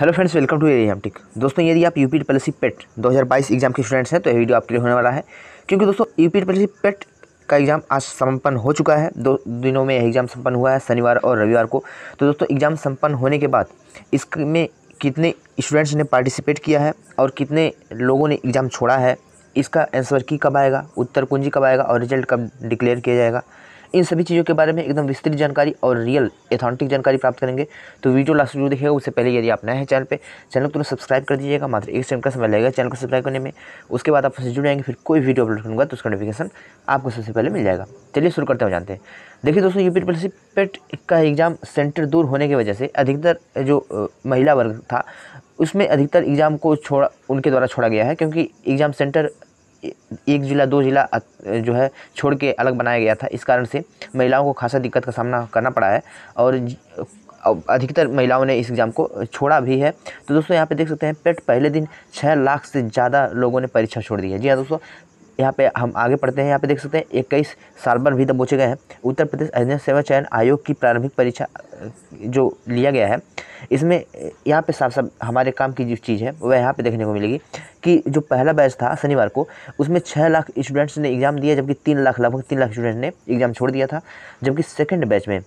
hello friends welcome to टिक दोस्तों यदि आप यूपी पॉलिसी पेट 2022 एग्जाम के स्टूडेंट्स हैं तो यह वीडियो आपके लिए होने वाला है क्योंकि दोस्तों यूपी पॉलिसी पेट का एग्ज़ाम आज संपन्न हो चुका है दो दिनों में एग्ज़ाम संपन्न हुआ है शनिवार और रविवार को तो दोस्तों एग्ज़ाम संपन्न होने के बाद इसमें कितने स्टूडेंट्स ने पार्टिसिपेट किया है और कितने लोगों ने एग्ज़ाम छोड़ा है इसका आंसर की कब आएगा उत्तर कुंजी कब आएगा और रिजल्ट कब डिक्लेयर किया जाएगा इन सभी चीज़ों के बारे में एकदम विस्तृत जानकारी और रियल एथेंटिक जानकारी प्राप्त करेंगे तो वीडियो लास्ट जो देखिएगा उससे पहले यदि आप नए हैं चैनल पर चैनल को तुरंत तो सब्सक्राइब कर दीजिएगा मात्र एक सेकंड का समय लगेगा चैनल को सब्सक्राइब करने में उसके बाद आपसे जुड़ जाएंगे फिर कोई वीडियो अपलोड करूँगा तो उसका नोटिफिकेशन आपको सबसे पहले मिल जाएगा चलिए शुरू करते हुए जानते हैं देखिए दोस्तों यूपी पी पेट का एग्ज़ाम सेंटर दूर होने की वजह से अधिकतर जो महिला वर्ग था उसमें अधिकतर एग्ज़ाम को छोड़ा उनके द्वारा छोड़ा गया है क्योंकि एग्ज़ाम सेंटर एक जिला दो जिला जो है छोड़ के अलग बनाया गया था इस कारण से महिलाओं को खासा दिक्कत का सामना करना पड़ा है और अधिकतर महिलाओं ने इस एग्ज़ाम को छोड़ा भी है तो दोस्तों यहाँ पे देख सकते हैं पेट पहले दिन छः लाख से ज़्यादा लोगों ने परीक्षा छोड़ दी है जी हाँ दोस्तों यहाँ पे हम आगे पढ़ते हैं यहाँ पे देख सकते हैं इक्कीस साल भर भी दबोचे गए हैं उत्तर प्रदेश अधिनियम सेवा चयन आयोग की प्रारंभिक परीक्षा जो लिया गया है इसमें यहाँ पे साफ साफ हमारे काम की जो चीज़ है वह यहाँ पे देखने को मिलेगी कि जो पहला बैच था शनिवार को उसमें छः लाख स्टूडेंट्स ने एग्ज़ाम दिया जबकि तीन लाख लगभग तीन लाख स्टूडेंट ने एग्ज़ाम छोड़ दिया था जबकि सेकेंड बैच में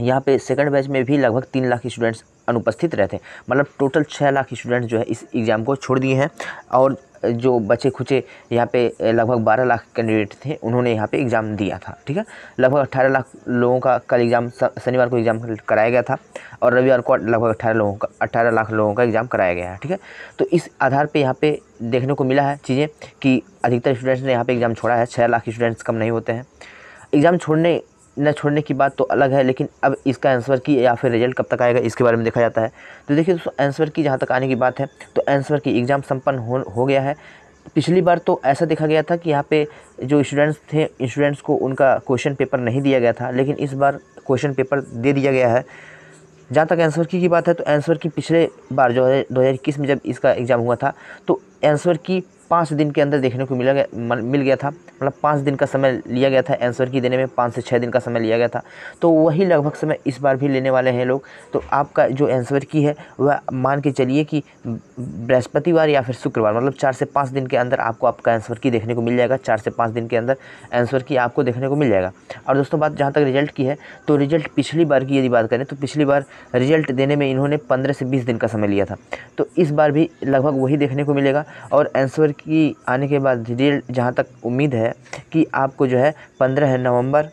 यहाँ पे सेकंड बैच में भी लगभग तीन लाख स्टूडेंट्स अनुपस्थित रहते हैं मतलब टोटल छः लाख स्टूडेंट्स जो है इस एग्ज़ाम को छोड़ दिए हैं और जो बचे खुचे यहाँ पे लगभग 12 लाख कैंडिडेट थे उन्होंने यहाँ पे एग्ज़ाम दिया था ठीक है लगभग 18 लाख लोगों का कल एग्ज़ाम शनिवार को एग्ज़ाम कराया गया था और रविवार को लगभग अठारह लोगों का अट्ठारह लाख लोगों का एग्ज़ाम कराया गया है ठीक है तो इस आधार पर यहाँ पे देखने को मिला है चीज़ें कि अधिकतर स्टूडेंट्स ने यहाँ पर एग्ज़ाम छोड़ा है छः लाख स्टूडेंट्स कम नहीं होते हैं एग्ज़ाम छोड़ने न छोड़ने की बात तो अलग है लेकिन अब इसका आंसर की या फिर रिजल्ट कब तक आएगा इसके बारे में देखा जाता है तो देखिए दोस्तों आंसर की जहाँ तक आने की बात है तो आंसर की एग्ज़ाम संपन्न हो हो गया है पिछली बार तो ऐसा देखा गया था कि यहाँ पे जो स्टूडेंट्स थे स्टूडेंट्स को उनका क्वेश्चन पेपर नहीं दिया गया था लेकिन इस बार क्वेश्चन पेपर दे दिया गया है जहाँ तक आंसर की बात है तो आंसर की पिछले बार जो है दो में जब इसका एग्ज़ाम हुआ था तो आंसर की पाँच दिन के अंदर देखने को मिला गया मिल गया था मतलब पाँच दिन का समय लिया गया था आंसर की देने में पाँच से छः दिन का समय लिया गया था तो वही लगभग समय इस बार भी लेने वाले हैं लोग तो आपका जो आंसर की है वह मान के चलिए कि बृहस्पतिवार या फिर शुक्रवार मतलब चार से पाँच दिन के अंदर आपको आपका आंसर की देखने को मिल जाएगा चार से पाँच दिन के अंदर आंसर की आपको देखने को मिल जाएगा और दोस्तों बात जहाँ तक रिजल्ट की है तो रिजल्ट पिछली बार की यदि बात करें तो पिछली बार रिजल्ट देने में इन्होंने पंद्रह से बीस दिन का समय लिया था तो इस बार भी लगभग वही देखने को मिलेगा और आंसर की आने के बाद रिजल्ट जहाँ तक उम्मीद है कि आपको जो है पंद्रह नवंबर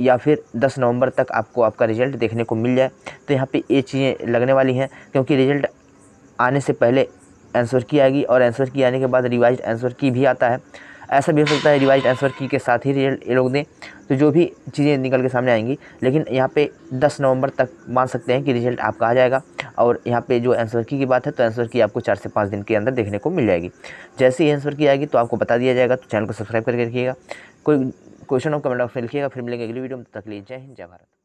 या फिर दस नवंबर तक आपको आपका रिज़ल्ट देखने को मिल जाए तो यहाँ पे ये चीज़ें लगने वाली हैं क्योंकि रिज़ल्ट आने से पहले आंसर की आएगी और आंसर की आने के बाद रिवाइज आंसर की भी आता है ऐसा भी हो सकता है रिवाइज आंसर की के साथ ही रिजल्ट ये लोग दें तो जो भी चीज़ें निकल के सामने आएंगी लेकिन यहाँ पे 10 नवंबर तक मान सकते हैं कि रिजल्ट आपका आ जाएगा और यहाँ पे जो आंसर की की बात है तो आंसर की आपको चार से पाँच दिन के अंदर देखने को मिल जाएगी जैसे ही आंसर की आएगी तो आपको बता दिया जाएगा तो चैनल को सब्सक्राइब करके रखिएगा कोई क्वेश्चन आप कमेंट ऑफ में लिखिएगा फिर मिलेंगे अगली वीडियो में तक लिए जय हिंद जय भारत